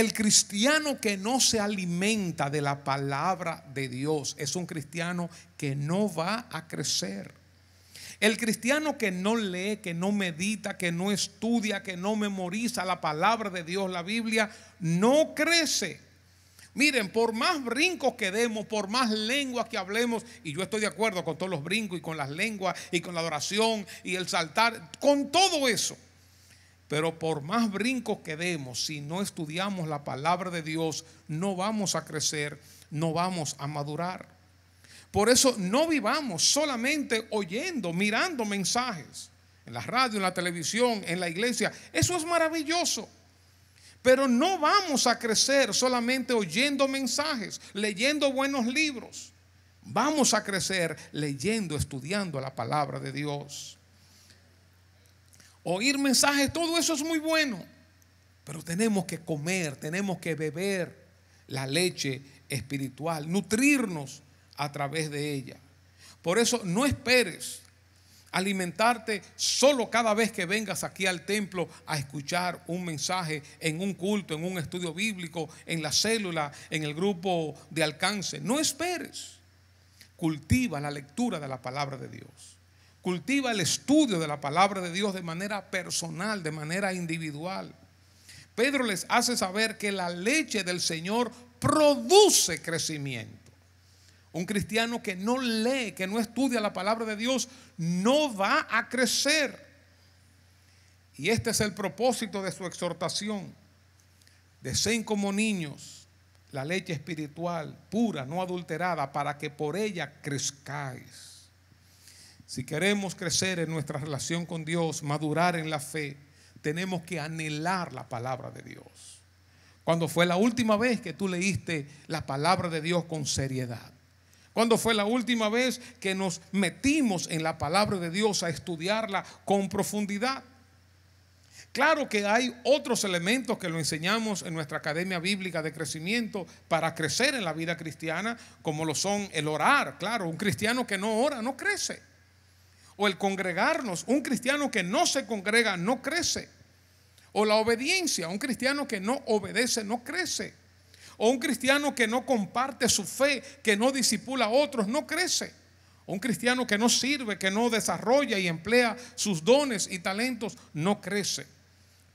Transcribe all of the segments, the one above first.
El cristiano que no se alimenta de la palabra de Dios es un cristiano que no va a crecer. El cristiano que no lee, que no medita, que no estudia, que no memoriza la palabra de Dios, la Biblia, no crece. Miren, por más brincos que demos, por más lenguas que hablemos, y yo estoy de acuerdo con todos los brincos y con las lenguas y con la adoración y el saltar, con todo eso. Pero por más brincos que demos, si no estudiamos la palabra de Dios, no vamos a crecer, no vamos a madurar. Por eso no vivamos solamente oyendo, mirando mensajes en la radio, en la televisión, en la iglesia. Eso es maravilloso. Pero no vamos a crecer solamente oyendo mensajes, leyendo buenos libros. Vamos a crecer leyendo, estudiando la palabra de Dios oír mensajes, todo eso es muy bueno. Pero tenemos que comer, tenemos que beber la leche espiritual, nutrirnos a través de ella. Por eso no esperes alimentarte solo cada vez que vengas aquí al templo a escuchar un mensaje en un culto, en un estudio bíblico, en la célula, en el grupo de alcance. No esperes. Cultiva la lectura de la palabra de Dios. Cultiva el estudio de la palabra de Dios de manera personal, de manera individual. Pedro les hace saber que la leche del Señor produce crecimiento. Un cristiano que no lee, que no estudia la palabra de Dios, no va a crecer. Y este es el propósito de su exhortación. Deseen como niños la leche espiritual, pura, no adulterada, para que por ella crezcáis. Si queremos crecer en nuestra relación con Dios, madurar en la fe, tenemos que anhelar la palabra de Dios. Cuando fue la última vez que tú leíste la palabra de Dios con seriedad? ¿Cuándo fue la última vez que nos metimos en la palabra de Dios a estudiarla con profundidad? Claro que hay otros elementos que lo enseñamos en nuestra Academia Bíblica de Crecimiento para crecer en la vida cristiana, como lo son el orar. Claro, un cristiano que no ora no crece o el congregarnos. Un cristiano que no se congrega no crece. O la obediencia, un cristiano que no obedece no crece. O un cristiano que no comparte su fe, que no disipula a otros, no crece. O un cristiano que no sirve, que no desarrolla y emplea sus dones y talentos, no crece.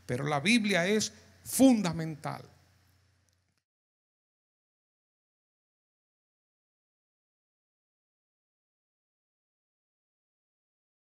Pero la Biblia es fundamental.